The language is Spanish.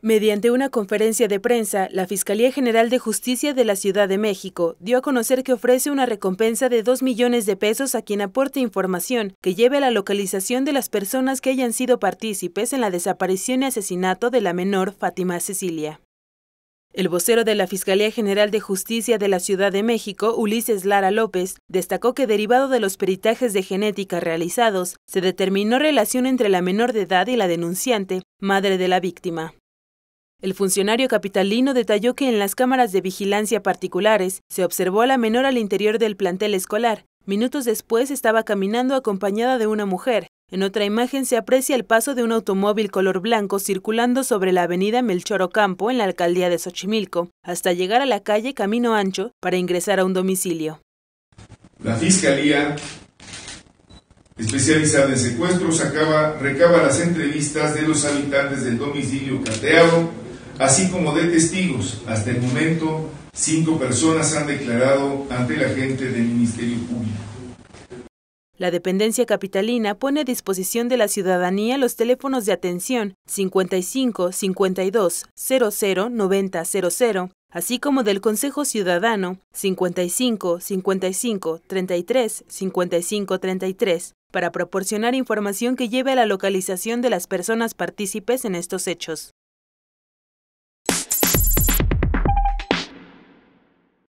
Mediante una conferencia de prensa, la Fiscalía General de Justicia de la Ciudad de México dio a conocer que ofrece una recompensa de 2 millones de pesos a quien aporte información que lleve a la localización de las personas que hayan sido partícipes en la desaparición y asesinato de la menor Fátima Cecilia. El vocero de la Fiscalía General de Justicia de la Ciudad de México, Ulises Lara López, destacó que derivado de los peritajes de genética realizados, se determinó relación entre la menor de edad y la denunciante, madre de la víctima. El funcionario capitalino detalló que en las cámaras de vigilancia particulares se observó a la menor al interior del plantel escolar. Minutos después estaba caminando acompañada de una mujer. En otra imagen se aprecia el paso de un automóvil color blanco circulando sobre la avenida Melchor Ocampo en la alcaldía de Xochimilco, hasta llegar a la calle Camino Ancho para ingresar a un domicilio. La Fiscalía especializada en secuestros acaba, recaba las entrevistas de los habitantes del domicilio cateado así como de testigos. Hasta el momento, cinco personas han declarado ante la gente del Ministerio Público. La dependencia capitalina pone a disposición de la ciudadanía los teléfonos de atención 55 52 00 90 00, así como del Consejo Ciudadano 55 55 33 55 33, para proporcionar información que lleve a la localización de las personas partícipes en estos hechos.